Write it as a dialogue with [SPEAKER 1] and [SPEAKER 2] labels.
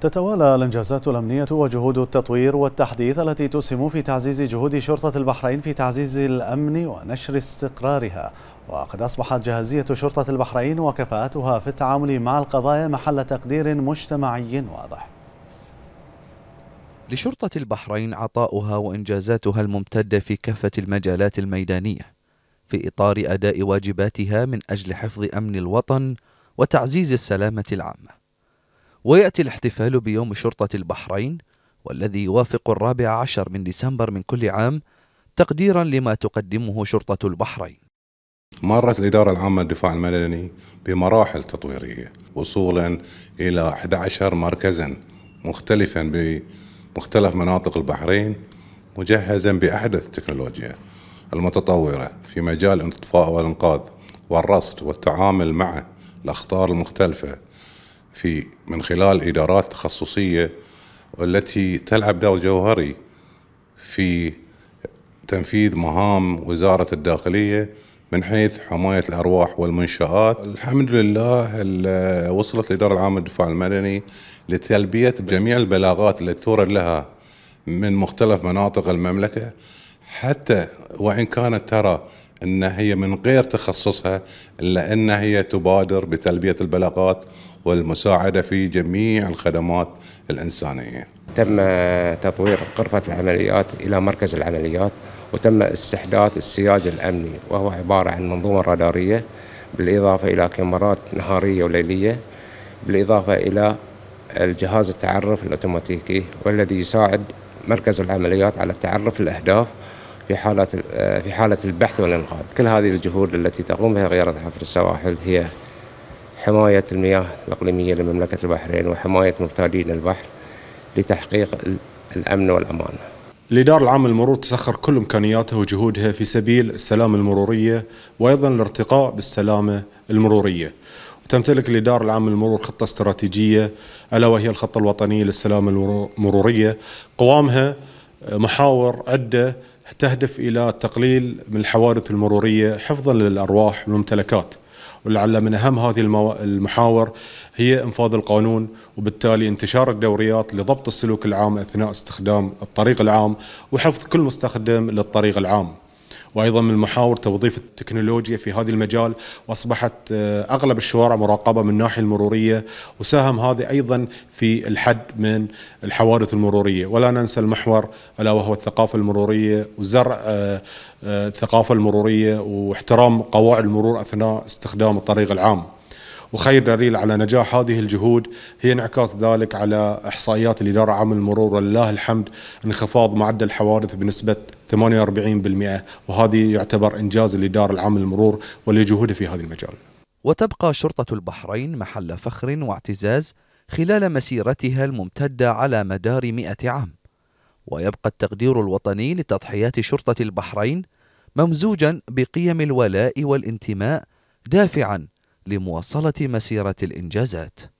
[SPEAKER 1] تتوالى الانجازات الامنيه وجهود التطوير والتحديث التي تسهم في تعزيز جهود شرطه البحرين في تعزيز الامن ونشر استقرارها وقد اصبحت جاهزيه شرطه البحرين وكفاءتها في التعامل مع القضايا محل تقدير مجتمعي واضح
[SPEAKER 2] لشرطه البحرين عطاؤها وانجازاتها الممتده في كافه المجالات الميدانيه في اطار اداء واجباتها من اجل حفظ امن الوطن وتعزيز السلامه العامه ويأتي الاحتفال بيوم شرطة البحرين والذي يوافق الرابع عشر من ديسمبر من كل عام تقديرا لما تقدمه شرطة البحرين
[SPEAKER 3] مرت الإدارة العامة للدفاع المدني بمراحل تطويرية وصولا إلى 11 مركزا مختلفا بمختلف مناطق البحرين مجهزا بأحدث التكنولوجيا المتطورة في مجال الإطفاء والإنقاذ والرصد والتعامل مع الأخطار المختلفة في من خلال إدارات تخصصية والتي تلعب دور جوهري في تنفيذ مهام وزارة الداخلية من حيث حماية الأرواح والمنشآت الحمد لله وصلت الإدارة العامة للدفاع المدني لتلبية جميع البلاغات التي تورد لها من مختلف مناطق المملكة حتى وإن كانت ترى ان هي من غير تخصصها الا ان هي تبادر بتلبيه البلاغات والمساعده في جميع الخدمات
[SPEAKER 4] الانسانيه. تم تطوير غرفه العمليات الى مركز العمليات وتم استحداث السياج الامني وهو عباره عن منظومه راداريه بالاضافه الى كاميرات نهاريه وليليه بالاضافه الى الجهاز التعرف الاوتوماتيكي والذي يساعد مركز العمليات على التعرف الاهداف في حالة آه، في حالة البحث والإنقاذ كل هذه الجهود التي تقوم بها غيارة حفر السواحل هي حماية المياه الإقليمية لمملكة البحرين وحماية مرتادين البحر لتحقيق الأمن والأمان الإدارة العامة للمرور تسخر كل
[SPEAKER 1] إمكانياتها وجهودها في سبيل السلامة المرورية وأيضا الارتقاء بالسلامة المرورية تمتلك الإدارة العامة للمرور خطة استراتيجية ألا وهي الخطة الوطنية للسلامة المرورية قوامها محاور عدة تهدف إلى التقليل من الحوادث المرورية حفظا للأرواح والممتلكات ولعل من أهم هذه المحاور هي إنفاذ القانون وبالتالي انتشار الدوريات لضبط السلوك العام أثناء استخدام الطريق العام وحفظ كل مستخدم للطريق العام وايضا من المحاور توظيف التكنولوجيا في هذا المجال واصبحت آه، اغلب الشوارع مراقبه من الناحيه المروريه وساهم هذا ايضا في الحد من الحوادث المروريه ولا ننسى المحور الا وهو الثقافه المروريه وزرع آه، آه، الثقافه المروريه واحترام قواعد المرور اثناء استخدام الطريق العام وخير دليل على نجاح هذه الجهود هي انعكاس ذلك على إحصائيات الإدارة العامة للمرور ولله الحمد انخفاض معدل الحوادث بنسبة 48% وهذه يعتبر إنجاز الإدارة العامة للمرور ولجهودها في هذا المجال
[SPEAKER 2] وتبقى شرطة البحرين محل فخر واعتزاز خلال مسيرتها الممتدة على مدار 100 عام ويبقى التقدير الوطني لتضحيات شرطة البحرين ممزوجا بقيم الولاء والانتماء دافعا لمواصلة مسيرة الإنجازات